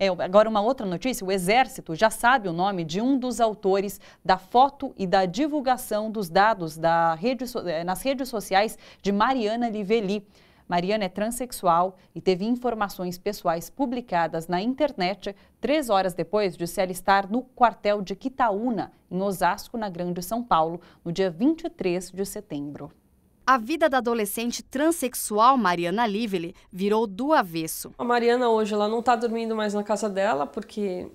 É, agora, uma outra notícia: o Exército já sabe o nome de um dos autores da foto e da divulgação dos dados da rede, eh, nas redes sociais de Mariana Liveli. Mariana é transexual e teve informações pessoais publicadas na internet três horas depois de se alistar no quartel de Quitaúna, em Osasco, na Grande São Paulo, no dia 23 de setembro. A vida da adolescente transexual Mariana Lively virou do avesso. A Mariana hoje ela não está dormindo mais na casa dela porque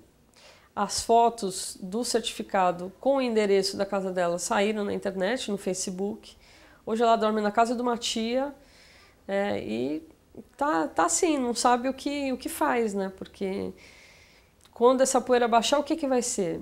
as fotos do certificado com o endereço da casa dela saíram na internet, no Facebook. Hoje ela dorme na casa de uma tia é, e tá, tá assim, não sabe o que, o que faz, né? Porque quando essa poeira baixar, o que, que vai ser?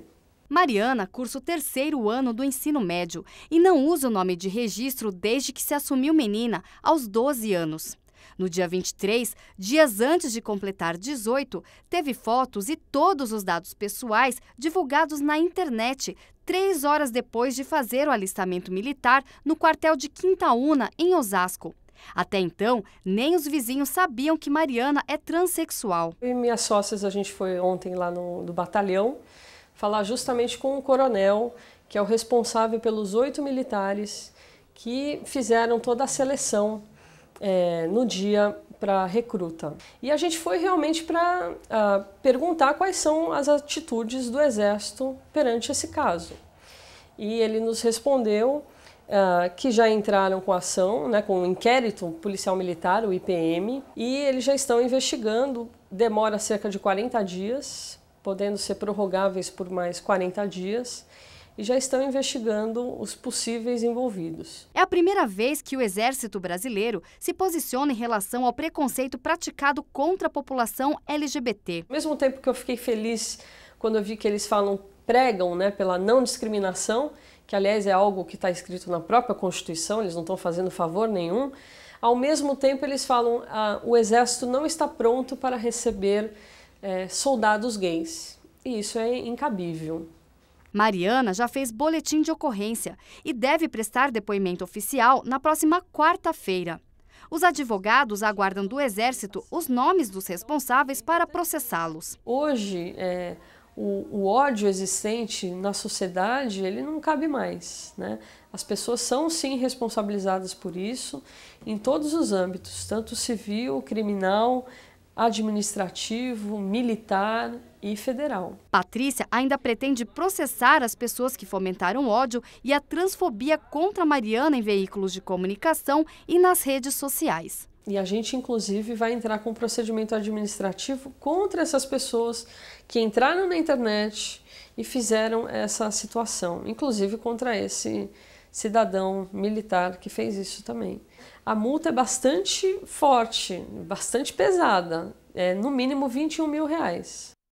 Mariana cursa o terceiro ano do ensino médio e não usa o nome de registro desde que se assumiu menina, aos 12 anos. No dia 23, dias antes de completar 18, teve fotos e todos os dados pessoais divulgados na internet, três horas depois de fazer o alistamento militar no quartel de Quintaúna, em Osasco. Até então, nem os vizinhos sabiam que Mariana é transexual. Eu e minhas sócias, a gente foi ontem lá no, no batalhão falar justamente com o coronel, que é o responsável pelos oito militares que fizeram toda a seleção é, no dia para recruta. E a gente foi realmente para ah, perguntar quais são as atitudes do Exército perante esse caso. E ele nos respondeu Uh, que já entraram com ação, né, com o um inquérito policial militar, o IPM, e eles já estão investigando. Demora cerca de 40 dias podendo ser prorrogáveis por mais 40 dias e já estão investigando os possíveis envolvidos. É a primeira vez que o Exército Brasileiro se posiciona em relação ao preconceito praticado contra a população LGBT. Ao mesmo tempo que eu fiquei feliz quando eu vi que eles falam, pregam né, pela não discriminação, que aliás é algo que está escrito na própria Constituição, eles não estão fazendo favor nenhum. Ao mesmo tempo, eles falam ah, o Exército não está pronto para receber é, soldados gays. E isso é incabível. Mariana já fez boletim de ocorrência e deve prestar depoimento oficial na próxima quarta-feira. Os advogados aguardam do Exército os nomes dos responsáveis para processá-los. Hoje, é, o, o, ódio existente na sociedade ele não cabe mais. Né? As pessoas são sim responsabilizadas por isso em todos os âmbitos, tanto civil, criminal, administrativo, militar e federal. Patrícia ainda pretende processar as pessoas que fomentaram ódio e a transfobia contra Mariana em veículos de comunicação e nas redes sociais. E a gente, inclusive, vai entrar com um procedimento administrativo contra essas pessoas que entraram na internet e fizeram essa situação, inclusive contra esse cidadão militar que fez isso também. A multa é bastante forte, bastante pesada, é no mínimo 21 mil reais.